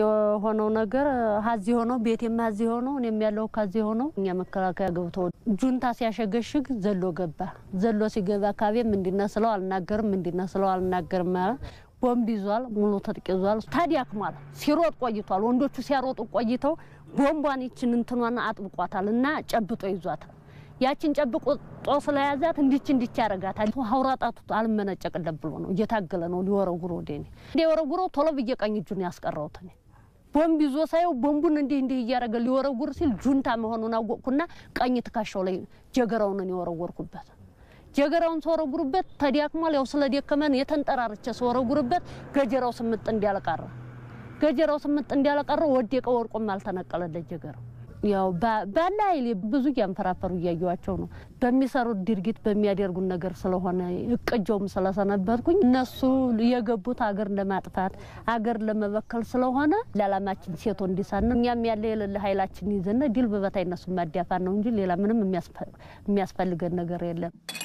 የሆነው ነገር ሀዚ ሆኖ ቤቴም ሀዚ ሆኖ እኔም ያለው ካዚ ሆኖ እኛ መከላከያ ገብቶ ጁንታ ሲያሸገሽግ ዘሎ ገባ። ዘሎ ሲገባ አካባቢም እንዲነስለው አልናገርም እንዲነስለው አልናገርም ቦምብ ይዟል፣ ሙሉ ትጥቅ ይዟል። ታዲያክማል ሲሮጥ ቆይቷል። ወንዶቹ ሲያሮጡ ቆይተው ቦምቧን ይችን እንትኗን አጥብቋታል እና ጨብጦ ይዟታል። ያችን ጨብቆ ጦ ስለያዛት እንዲች እንዲች ያደርጋታል። ሀውራጣቱ አልመነጨቅለት ብሎ ነው እየታገለ ነው ሊወረጉሮ ወደ እኔ እንደ ወረጉሮ ቶሎ ብዬ ቀኝ እጁን ያስቀረውት እኔ ቦምብ ይዞ ሳየው ቦምቡን እንዲህ እንዲህ እያደረገ ሊወረውር ሲል ጁንታ መሆኑን አወቅኩና ቀኝ ትከሻው ላይ ጀገራውን የወረወርኩበት። ጀገራውን ስወረጉርበት ተዳክሟል። ያው ስለ ደከመን የተንጠራርቼ ስወረጉርበት ገጀራው ስምጥ እንዲያለቀረ ገጀራው ስምጥ እንዲያለቀረ ወደቀ። ወርቆም አልተነቀለለት ጀገራው ያው ባለ ብዙ እያንፈራፈሩ እያየዋቸው ነው። በሚሰሩት ድርጊት በሚያደርጉን ነገር ስለሆነ እቅጀውም ስለሰነበትኩኝ እነሱ የገቡት ሀገር ለማጥፋት ሀገር ለመበከል ስለሆነ ለዓላማችን ሴቶ እንዲሳን እኛም ያለ የሌለ ኃይላችን ይዘን ድል በበታይ እነሱ ማዳፋ ነው እንጂ ሌላ ምንም የሚያስፈልገን ነገር የለም።